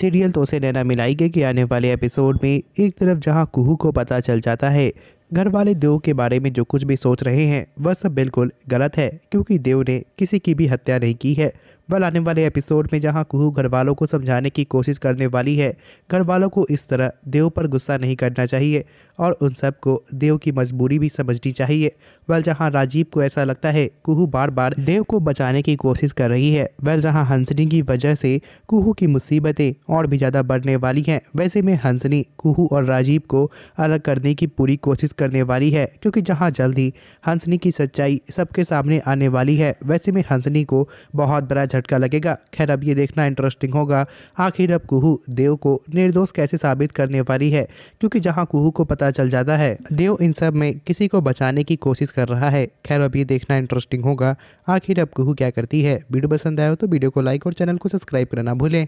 serial तो से नैना मिलाएगी कि आने वाले एपिसोड में एक तरफ जहां कुहू को पता चल जाता है घर वाले देव के बारे में जो कुछ भी सोच रहे हैं वह सब बिल्कुल गलत है क्योंकि देव ने किसी की भी हत्या नहीं की है बल आने वाले एपिसोड में जहां कुहू घर वालों को समझाने की कोशिश करने वाली है घर वालों को इस तरह देव पर गुस्सा नहीं करना चाहिए और उन सब को देव की मजबूरी भी समझनी चाहिए वल जहाँ राजीव को ऐसा लगता है कुहू बार बार देव को बचाने की कोशिश कर रही है वल जहाँ हंसनी की वजह से कुहू की मुसीबतें और भी ज़्यादा बढ़ने वाली हैं वैसे में हंसनी कुहू और राजीव को अलग करने की पूरी कोशिश करने वाली है क्योंकि जहाँ जल्द ही हंसनी की सच्चाई सबके सामने आने वाली है वैसे में हंसनी को बहुत बड़ा झटका लगेगा खैर अब ये देखना इंटरेस्टिंग होगा आखिर अब कुहू देव को निर्दोष कैसे साबित करने वाली है क्योंकि जहाँ कुहू को पता चल जाता है देव इन सब में किसी को बचाने की कोशिश कर रहा है खैर अब ये देखना इंटरेस्टिंग होगा आखिर अब कुहू क्या करती है वीडियो पसंद हो तो वीडियो को लाइक और चैनल को सब्सक्राइब करना भूलें